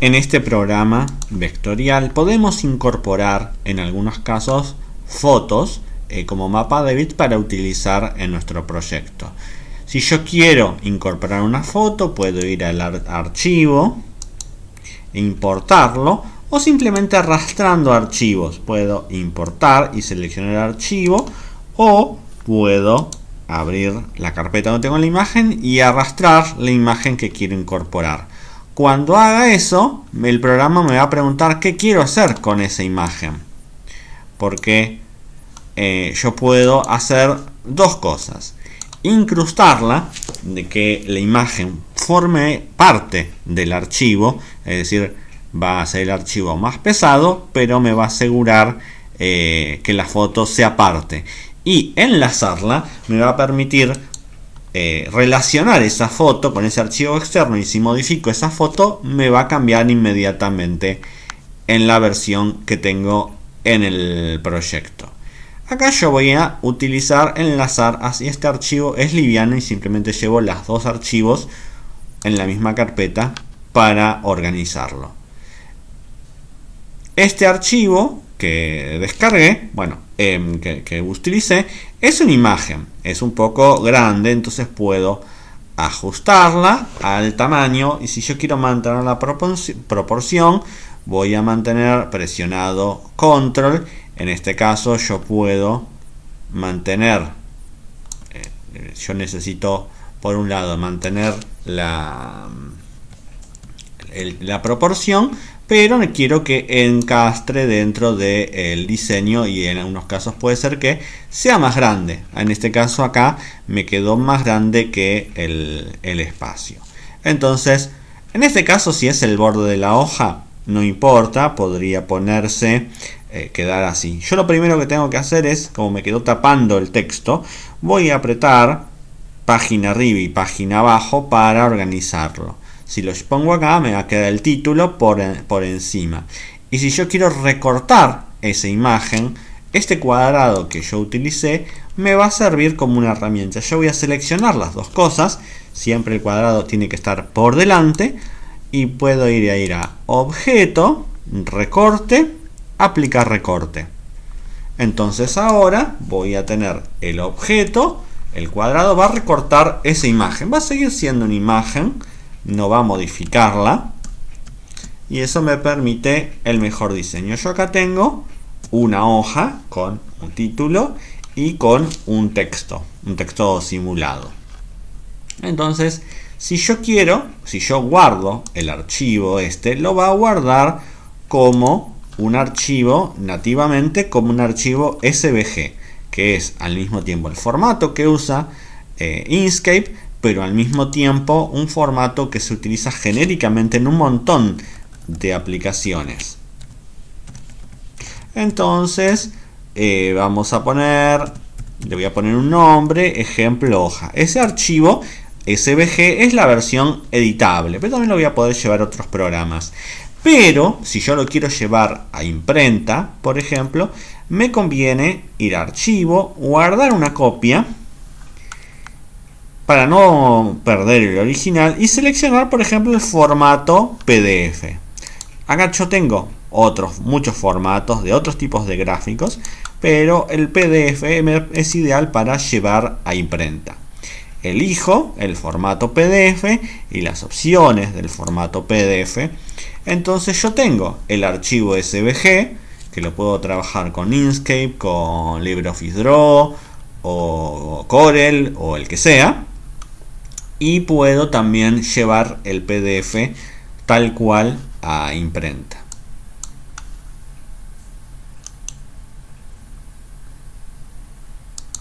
En este programa vectorial podemos incorporar en algunos casos fotos eh, como mapa de bit para utilizar en nuestro proyecto. Si yo quiero incorporar una foto puedo ir al archivo importarlo o simplemente arrastrando archivos. Puedo importar y seleccionar el archivo o puedo abrir la carpeta donde tengo la imagen y arrastrar la imagen que quiero incorporar. Cuando haga eso, el programa me va a preguntar qué quiero hacer con esa imagen. Porque eh, yo puedo hacer dos cosas. Incrustarla, de que la imagen forme parte del archivo, es decir, va a ser el archivo más pesado, pero me va a asegurar eh, que la foto sea parte. Y enlazarla me va a permitir eh, relacionar esa foto con ese archivo externo y si modifico esa foto me va a cambiar inmediatamente en la versión que tengo en el proyecto. Acá yo voy a utilizar enlazar, así este archivo es liviano y simplemente llevo las dos archivos en la misma carpeta para organizarlo. Este archivo que descargué, bueno, em, que, utilicé, es una imagen. Es un poco grande, entonces puedo ajustarla al tamaño. Y si yo quiero mantener la proporción, voy a mantener presionado control. En este caso yo puedo mantener, eh, yo necesito por un lado mantener la, la proporción, pero quiero que encastre dentro del diseño y en algunos casos puede ser que sea más grande. En este caso acá me quedó más grande que el, espacio. Entonces, en este caso si es el borde de la hoja, no importa, podría ponerse, eh, quedar así. Yo lo primero que tengo que hacer es, como me quedó tapando el texto, voy a apretar página arriba y página abajo para organizarlo. Si los pongo acá me va a quedar el título por, por encima. Y si yo quiero recortar esa imagen, este cuadrado que yo utilicé me va a servir como una herramienta. Yo voy a seleccionar las dos cosas. Siempre el cuadrado tiene que estar por delante. Y puedo ir a ir a objeto, recorte, aplicar recorte. Entonces ahora voy a tener el objeto, el cuadrado va a recortar esa imagen. Va a seguir siendo una imagen no va a modificarla. Y eso me permite el mejor diseño. Yo acá tengo una hoja con un título y con un texto, un texto simulado. Entonces, si yo quiero, si yo guardo el archivo este, lo va a guardar como un archivo nativamente, como un archivo SVG, que es al mismo tiempo el formato que usa eh, Inkscape, pero al mismo tiempo un formato que se utiliza genéricamente en un montón de aplicaciones. Entonces, eh, vamos a poner, le voy a poner un nombre, ejemplo hoja. Ese archivo SVG es la versión editable, pero también lo voy a poder llevar a otros programas. Pero si yo lo quiero llevar a imprenta, por ejemplo, me conviene ir a archivo, guardar una copia para no perder el original y seleccionar por ejemplo el formato PDF. Acá yo tengo otros muchos formatos de otros tipos de gráficos, pero el PDF es ideal para llevar a imprenta. Elijo el formato PDF y las opciones del formato PDF. Entonces yo tengo el archivo SVG, que lo puedo trabajar con Inkscape, con LibreOffice Draw o Corel o el que sea y puedo también llevar el PDF tal cual a imprenta.